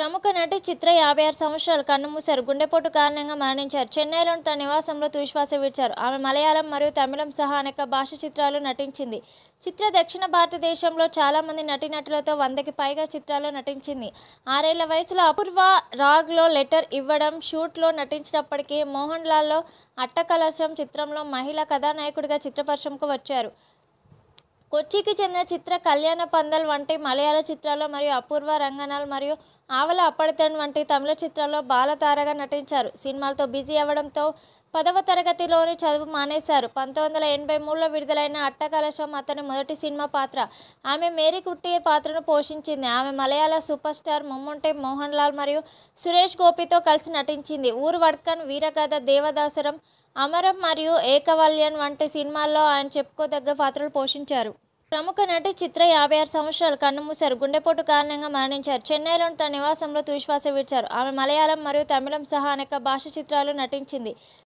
ప్రముఖ నటి చిత్ర యాభై ఆరు సంవత్సరాలు కన్నుమూశారు గుండెపోటు కారణంగా మరణించారు చెన్నైలోని తన నివాసంలో తుశ్వాస విడిచారు ఆమె మలయాళం మరియు తమిళం సహా అనేక భాష చిత్రాలు నటించింది చిత్ర దక్షిణ భారతదేశంలో చాలామంది నటీనటులతో వందకి పైగా చిత్రాల్లో నటించింది ఆరేళ్ల వయసులో అపూర్వ రాగ్లో లెటర్ ఇవ్వడం షూట్లో నటించినప్పటికీ మోహన్ లాల్లో అట్టకలశం చిత్రంలో మహిళా కథానాయకుడిగా చిత్రపరిశ్రమకు వచ్చారు కొచ్చికి చెందిన చిత్ర కళ్యాణ పందల్ వంటి మలయాళ చిత్రాల్లో మరియు అపూర్వ రంగనాల్ మరియు ఆవల అప్పడితన్ వంటి తమిళ చిత్రాల్లో బాలతారగా నటించారు సినిమాలతో బిజీ అవ్వడంతో పదవ తరగతిలోనే చదువు మానేశారు పంతొమ్మిది వందల ఎనభై మూడులో విడుదలైన అట్టకలశం అతని మొదటి సినిమా పాత్ర ఆమె మేరీ కుట్టి పాత్రను పోషించింది ఆమె మలయాళ సూపర్ స్టార్ మమ్ముంటే మోహన్ లాల్ మరియు సురేష్ గోపితో కలిసి నటించింది ఊరు వడ్కన్ వీరగద దేవదాసరం అమరం మరియు ఏకవల్యన్ వంటి సినిమాల్లో ఆయన చెప్పుకోదగ్గ పాత్రలు పోషించారు ప్రముఖ నటి చిత్ర యాభై ఆరు సంవత్సరాలు కన్నుమూశారు గుండెపోటు కారణంగా మరణించారు చెన్నైలోని తన నివాసంలో తుదిశ్వాస విడిచారు ఆమె మలయాళం మరియు తమిళం సహా అనేక భాష చిత్రాలు నటించింది